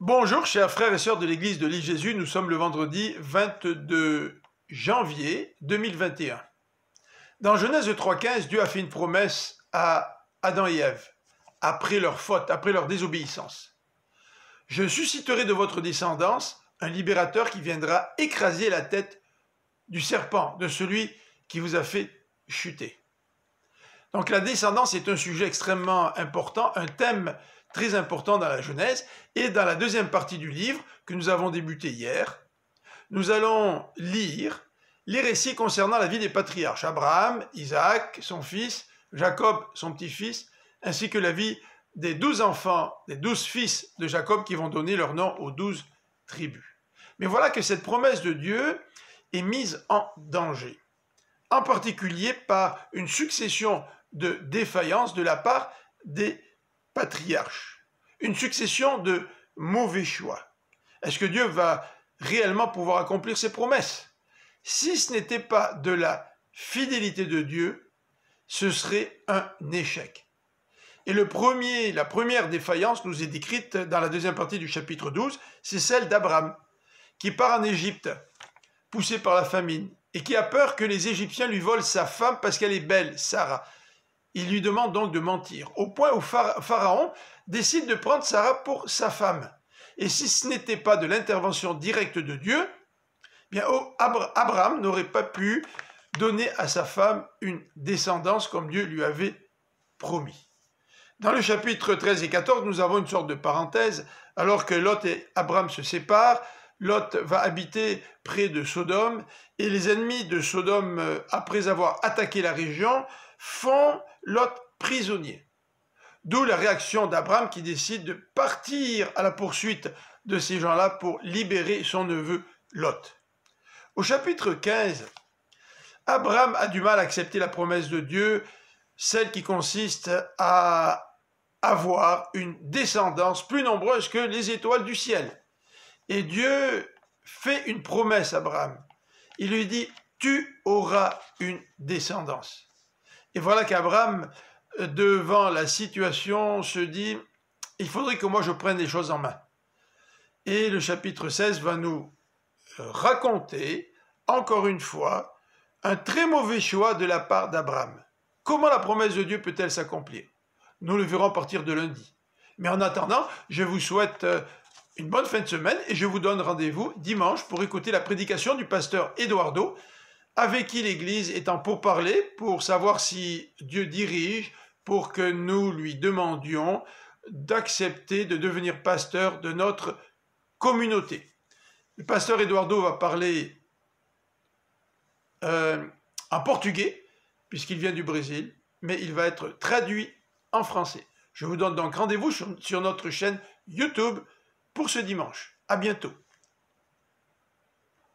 Bonjour chers frères et sœurs de l'Église de l'île Jésus, nous sommes le vendredi 22 janvier 2021. Dans Genèse 3.15, Dieu a fait une promesse à Adam et Ève, après leur faute, après leur désobéissance. Je susciterai de votre descendance un libérateur qui viendra écraser la tête du serpent, de celui qui vous a fait chuter. Donc la descendance est un sujet extrêmement important, un thème très important dans la Genèse. Et dans la deuxième partie du livre, que nous avons débuté hier, nous allons lire les récits concernant la vie des patriarches, Abraham, Isaac, son fils, Jacob, son petit-fils, ainsi que la vie des douze enfants, des douze fils de Jacob qui vont donner leur nom aux douze tribus. Mais voilà que cette promesse de Dieu est mise en danger, en particulier par une succession de défaillance de la part des patriarches, une succession de mauvais choix. Est-ce que Dieu va réellement pouvoir accomplir ses promesses Si ce n'était pas de la fidélité de Dieu, ce serait un échec. Et le premier, la première défaillance nous est décrite dans la deuxième partie du chapitre 12, c'est celle d'Abraham, qui part en Égypte, poussé par la famine, et qui a peur que les Égyptiens lui volent sa femme parce qu'elle est belle, Sarah. Il lui demande donc de mentir, au point où Pharaon décide de prendre Sarah pour sa femme. Et si ce n'était pas de l'intervention directe de Dieu, eh bien oh, Abraham n'aurait pas pu donner à sa femme une descendance comme Dieu lui avait promis. Dans le chapitre 13 et 14, nous avons une sorte de parenthèse. Alors que Lot et Abraham se séparent, Lot va habiter près de Sodome et les ennemis de Sodome, euh, après avoir attaqué la région, font Lot prisonnier. D'où la réaction d'Abraham qui décide de partir à la poursuite de ces gens-là pour libérer son neveu Lot. Au chapitre 15, Abraham a du mal à accepter la promesse de Dieu, celle qui consiste à avoir une descendance plus nombreuse que les étoiles du ciel. Et Dieu fait une promesse à Abraham. Il lui dit, tu auras une descendance. Et voilà qu'Abraham, euh, devant la situation, se dit, il faudrait que moi je prenne les choses en main. Et le chapitre 16 va nous euh, raconter, encore une fois, un très mauvais choix de la part d'Abraham. Comment la promesse de Dieu peut-elle s'accomplir Nous le verrons à partir de lundi. Mais en attendant, je vous souhaite euh, une bonne fin de semaine et je vous donne rendez-vous dimanche pour écouter la prédication du pasteur Eduardo avec qui l'Église est en pourparlers pour savoir si Dieu dirige, pour que nous lui demandions d'accepter de devenir pasteur de notre communauté. Le pasteur Eduardo va parler euh, en portugais, puisqu'il vient du Brésil, mais il va être traduit en français. Je vous donne donc rendez-vous sur, sur notre chaîne YouTube pour ce dimanche. À bientôt.